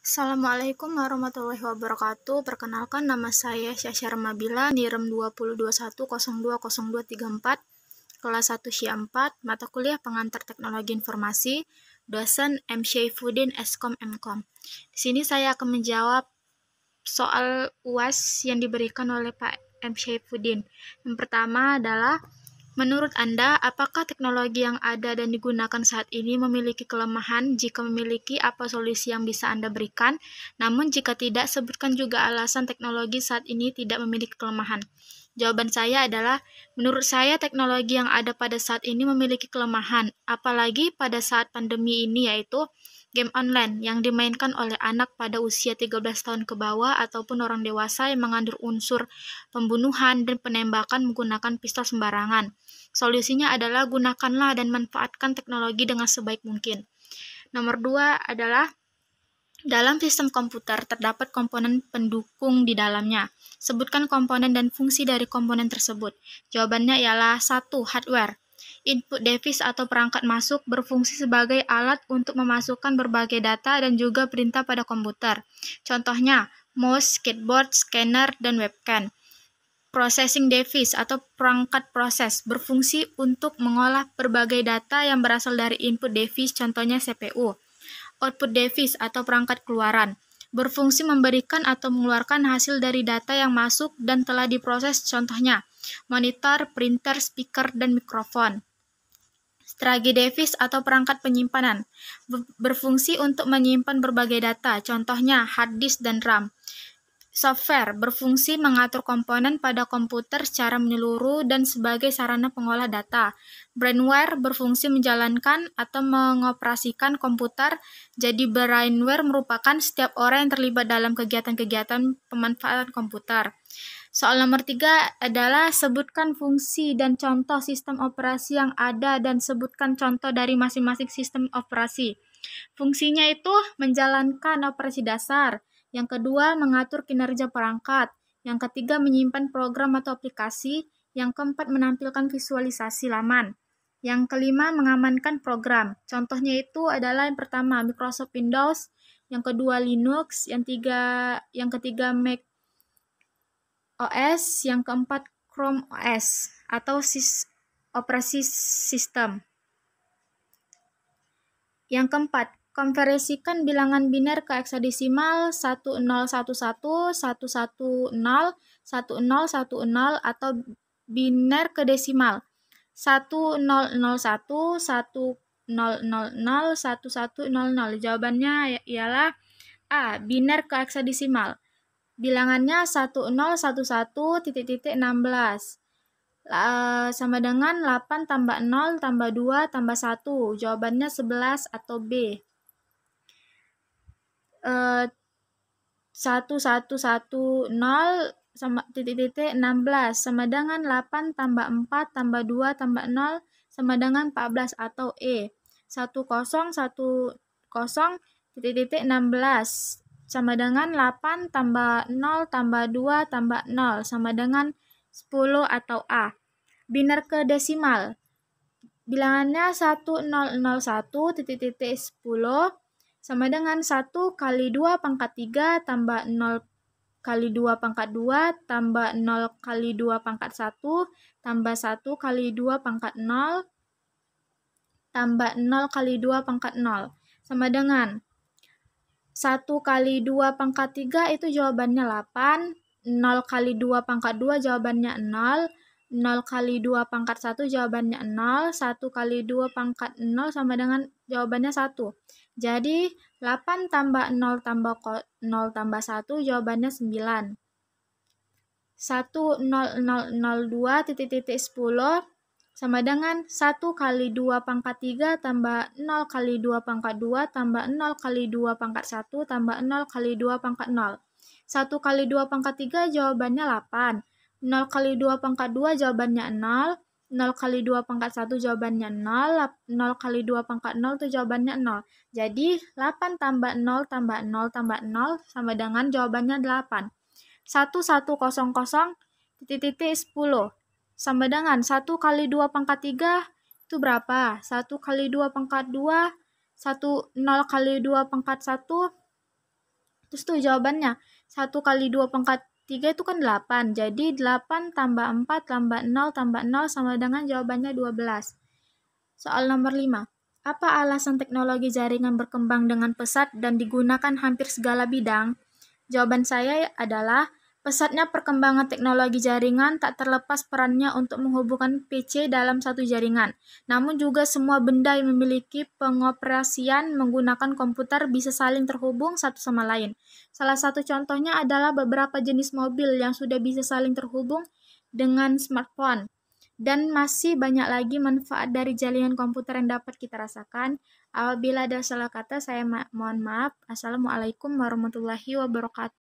Assalamualaikum warahmatullahi wabarakatuh. Perkenalkan nama saya Syasya Ramabila di REM 2021020234 kelas 1 sy 4, mata kuliah pengantar teknologi informasi, dosen M. Syaifuddin Eskom Mkom. Di sini saya akan menjawab soal UAS yang diberikan oleh Pak M. Syaifuddin. Yang pertama adalah Menurut Anda, apakah teknologi yang ada dan digunakan saat ini memiliki kelemahan? Jika memiliki, apa solusi yang bisa Anda berikan? Namun jika tidak, sebutkan juga alasan teknologi saat ini tidak memiliki kelemahan. Jawaban saya adalah, menurut saya teknologi yang ada pada saat ini memiliki kelemahan, apalagi pada saat pandemi ini yaitu game online yang dimainkan oleh anak pada usia 13 tahun ke bawah ataupun orang dewasa yang mengandung unsur pembunuhan dan penembakan menggunakan pistol sembarangan. Solusinya adalah gunakanlah dan manfaatkan teknologi dengan sebaik mungkin. Nomor dua adalah dalam sistem komputer terdapat komponen pendukung di dalamnya. Sebutkan komponen dan fungsi dari komponen tersebut. Jawabannya ialah satu. Hardware. Input device atau perangkat masuk berfungsi sebagai alat untuk memasukkan berbagai data dan juga perintah pada komputer. Contohnya, mouse, keyboard, scanner, dan webcam. Processing device atau perangkat proses berfungsi untuk mengolah berbagai data yang berasal dari input device, contohnya CPU. Output device atau perangkat keluaran berfungsi memberikan atau mengeluarkan hasil dari data yang masuk dan telah diproses, contohnya monitor, printer, speaker, dan mikrofon. Strategi device atau perangkat penyimpanan berfungsi untuk menyimpan berbagai data, contohnya hard disk dan RAM. Software berfungsi mengatur komponen pada komputer secara menyeluruh dan sebagai sarana pengolah data. Brainware berfungsi menjalankan atau mengoperasikan komputer. Jadi brainware merupakan setiap orang yang terlibat dalam kegiatan-kegiatan pemanfaatan komputer. Soal nomor tiga adalah sebutkan fungsi dan contoh sistem operasi yang ada dan sebutkan contoh dari masing-masing sistem operasi. Fungsinya itu menjalankan operasi dasar, yang kedua, mengatur kinerja perangkat. Yang ketiga, menyimpan program atau aplikasi. Yang keempat, menampilkan visualisasi laman. Yang kelima, mengamankan program. Contohnya itu adalah yang pertama Microsoft Windows, yang kedua Linux, yang tiga yang ketiga Mac OS, yang keempat Chrome OS atau sis, operasi sistem. Yang keempat, konversikan bilangan biner ke eksadesimal 1011, 110, 1010 atau biner ke desimal 1001, 1000, 1100. Jawabannya ialah A. Biner ke eksadesimal. Bilangannya 1011 titik titik 16. sama dengan 8 tambah 0 tambah 2 tambah 1. Jawabannya 11 atau B. Eh, satu satu satu nol sama titik titik enam belas sama dengan delapan tambah empat tambah dua tambah nol sama dengan empat belas atau e satu kosong satu kosong titik titik enam belas sama dengan lapan tambah nol tambah dua tambah nol sama dengan sepuluh atau A. Biner ke desimal. Bilangannya satu nol satu titik titik sepuluh sama dengan 1 kali 2 pangkat 3 tambah 0 kali 2 pangkat 2 tambah 0 kali 2 pangkat 1 tambah 1 kali 2 pangkat 0 tambah 0 kali 2 pangkat 0 sama dengan 1 kali 2 pangkat 3 itu jawabannya 8 0 kali 2 pangkat 2 jawabannya 0 0 kali 2 pangkat 1 jawabannya 0, 1 kali 2 pangkat 0 sama dengan jawabannya 1. Jadi 8 tambah 0 tambah 0 tambah 1 jawabannya 9. 1 0 0 0 2 titik titik 10 sama dengan 1 kali 2 pangkat 3 tambah 0 kali 2 pangkat 2 tambah 0 kali 2 pangkat 1 tambah 0 kali 2 pangkat 0. 1 kali 2 pangkat 3 jawabannya 8. 0 kali 2 pangkat 2 jawabannya 0. 0 kali 2 pangkat 1 jawabannya 0, 0 kali 2 pangkat 0 itu jawabannya 0. Jadi 8 tambah 0 tambah 0 tambah 0 sama dengan jawabannya 8. 1, 1, 0, 0, titik, titik, 10. Sama dengan 1 kali 2 pangkat 3 itu berapa? 1 kali 2 pangkat 2, 1, 0 kali 2 pangkat 1, terus tuh jawabannya. 1 kali 2 pangkat 3 itu kan 8. Jadi 8 tambah 4 tambah 0 tambah 0 sama dengan jawabannya 12. Soal nomor 5. Apa alasan teknologi jaringan berkembang dengan pesat dan digunakan hampir segala bidang? Jawaban saya adalah Pesatnya perkembangan teknologi jaringan tak terlepas perannya untuk menghubungkan PC dalam satu jaringan. Namun juga semua benda yang memiliki pengoperasian menggunakan komputer bisa saling terhubung satu sama lain. Salah satu contohnya adalah beberapa jenis mobil yang sudah bisa saling terhubung dengan smartphone. Dan masih banyak lagi manfaat dari jaringan komputer yang dapat kita rasakan. Apabila ada salah kata, saya mohon maaf. Assalamualaikum warahmatullahi wabarakatuh.